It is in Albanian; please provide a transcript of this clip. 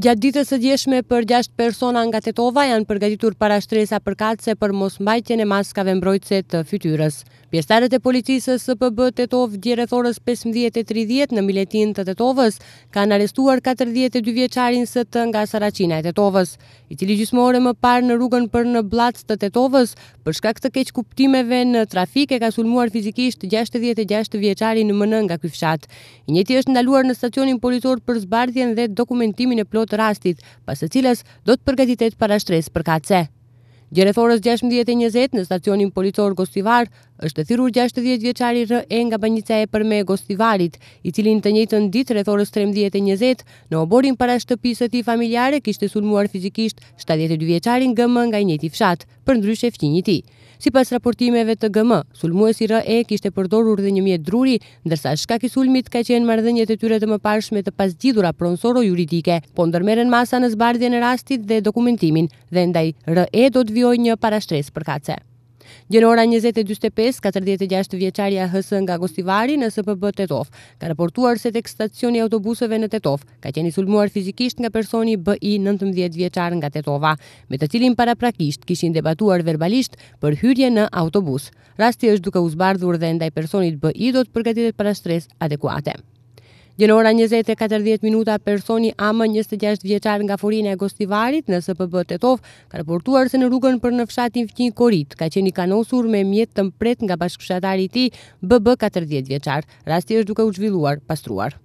Gjatë ditës së djeshme për 6 persona nga Tetova janë përgatitur para shtresa për kalce për mos mbajtjen e maskave mbrojtëse të fytyrës. Pjestarët e policisës së PB Tetov djerethorës 15.30 në miletin të Tetovës kanë arestuar 42 vjeqarin së të nga Saracina e Tetovës, i cili gjysmore më parë në rrugën për në blatës të Tetovës, për shkak të keq kuptimeve në trafik e ka sulmuar fizikisht 66 vjeqarin në mënë nga kyfshat. I njëti është ndaluar në stacionin politor për zbardhjen dhe dokumentimin e zhvillohet rastit, pas të cilës do të përgatitet para shtres për kace. Gjeret 16.20 në stacionin policor Gostivar, është të thirur 60 vjeqari rë e nga banjica e përme Gostivarit, i cilin të njëtën ditë rreth orës 13.20 në oborin para shtëpisë të familjare kishtë sulmuar fizikisht 72 vjeqarin gëmë nga i njëti fshat, për ndryshe fqinjë ti. Si pas raportimeve të gëmë, sulmuesi R.E. rë e kishte përdorur dhe një mjetë druri, ndërsa shkaki i sulmit ka qenë mardhenjet e tyre të më parshme të pas gjithura pronsoro juridike, po ndërmeren masa në zbardhje në rastit dhe dokumentimin, dhe ndaj rë e do të vjoj një parashtres për kace. Gjenora 20.25, 46 vjeqarja hësë nga Gostivari në SPB Tetov, ka raportuar se tek stacioni autobuseve në Tetov, ka qeni sulmuar fizikisht nga personi BI 19 vjeqar nga Tetova, me të cilin para prakisht kishin debatuar verbalisht për hyrje në autobus. Rasti është duke uzbardhur dhe ndaj personit BI do të përgatitet para shtres adekuate. Gjënora 24 minuta personi AM 26 vjeqar nga forin e Gostivarit në SPB Tetov ka raportuar se në rrugën për në fshatin fqin Korit ka qeni kanosur me mjetë të mpret nga bashkëshatari ti BB 40 vjeqar. Rasti është duke u zhvilluar pastruar.